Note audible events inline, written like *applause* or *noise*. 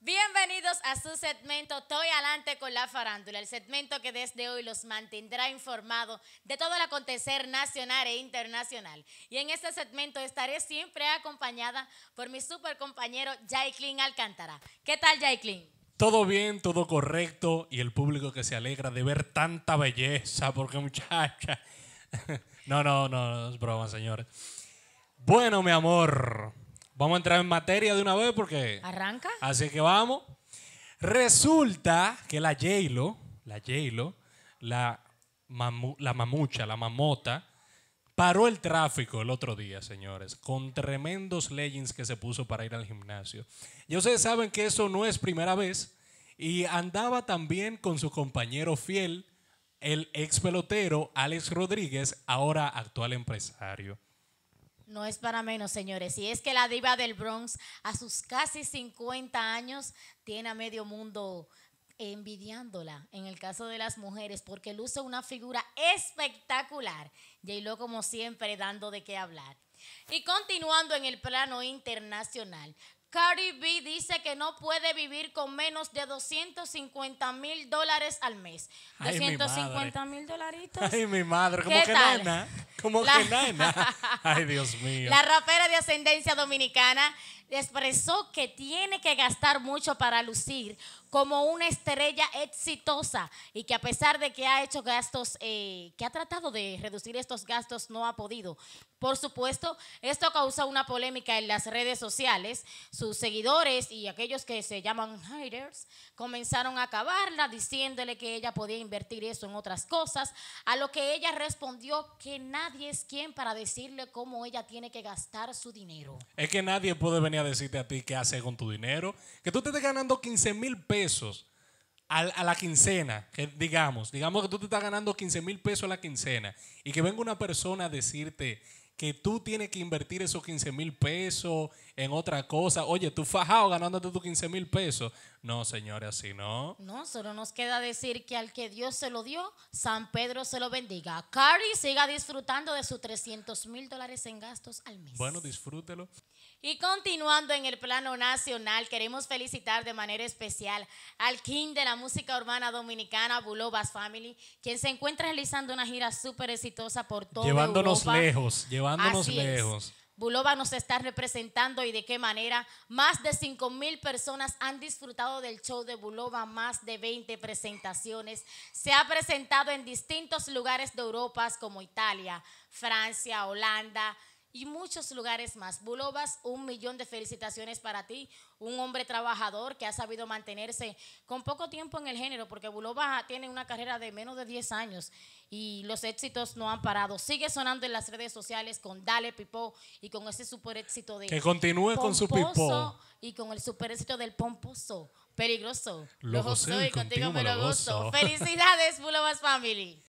Bienvenidos a su segmento Toy adelante con la farándula, el segmento que desde hoy los mantendrá informados de todo el acontecer nacional e internacional. Y en este segmento estaré siempre acompañada por mi super compañero Jaiklin Alcántara. ¿Qué tal Jaiklin? Todo bien, todo correcto y el público que se alegra de ver tanta belleza, porque muchacha... *laughs* No, no, no, no es broma, señores. Bueno, mi amor, Vamos a entrar en materia de una vez porque. Arranca. Así que vamos. Resulta que la j la j la, la mamucha, la mamota, paró el tráfico el otro día, señores, con tremendos leggings que se puso para ir al gimnasio. Y ustedes saben que eso no es primera vez. Y andaba también con su compañero fiel, el ex pelotero Alex Rodríguez, ahora actual empresario. No es para menos, señores. Y es que la diva del Bronx, a sus casi 50 años, tiene a medio mundo envidiándola en el caso de las mujeres porque luce una figura espectacular. Y lo como siempre dando de qué hablar. Y continuando en el plano internacional, Cardi B dice que no puede vivir con menos de 250 mil dólares al mes. 250 mil dolaritos. Ay, mi madre, como que Como que nana. *laughs* Ay, Dios mío. La rapera de ascendencia dominicana expresó que tiene que gastar mucho para lucir como una estrella exitosa y que a pesar de que ha hecho gastos, eh, que ha tratado de reducir estos gastos, no ha podido. Por supuesto, esto causa una polémica en las redes sociales. Sus seguidores y aquellos que se llaman haters comenzaron a acabarla diciéndole que ella podía invertir eso en otras cosas, a lo que ella respondió que nadie es quien para decirle cómo ella tiene que gastar su dinero. Es que nadie puede venir a decirte a ti qué hacer con tu dinero, que tú te estés ganando 15 mil pesos a, la quincena, que digamos, digamos que tú te estás ganando 15 mil pesos a la quincena y que venga una persona a decirte que tú tienes que invertir esos 15 mil pesos en otra cosa. Oye, tú fajado ganándote tus 15 mil pesos. No, señores, así no. No, solo nos queda decir que al que Dios se lo dio, San Pedro se lo bendiga. Cari siga disfrutando de sus 300 mil dólares en gastos al mes. Bueno, disfrútelo. Y continuando en el plano nacional, queremos felicitar de manera especial al King de la música urbana dominicana, Bulobas Family, quien se encuentra realizando una gira súper exitosa por todo Llevándonos lejos, llevándonos lejos. Bulova nos está representando y de qué manera. Más de 5 mil personas han disfrutado del show de Bulova, más de 20 presentaciones. Se ha presentado en distintos lugares de Europa como Italia, Francia, Holanda, y muchos lugares más. Bulovas, un millón de felicitaciones para ti, un hombre trabajador que ha sabido mantenerse con poco tiempo en el género, porque Bulovas tiene una carrera de menos de 10 años y los éxitos no han parado. Sigue sonando en las redes sociales con Dale Pipó y con ese super éxito de... Que continúe con su Pipó. Y con el super éxito del pomposo, peligroso. Lo, lo y contigo me lo gozo. Felicidades, Bulovas Family.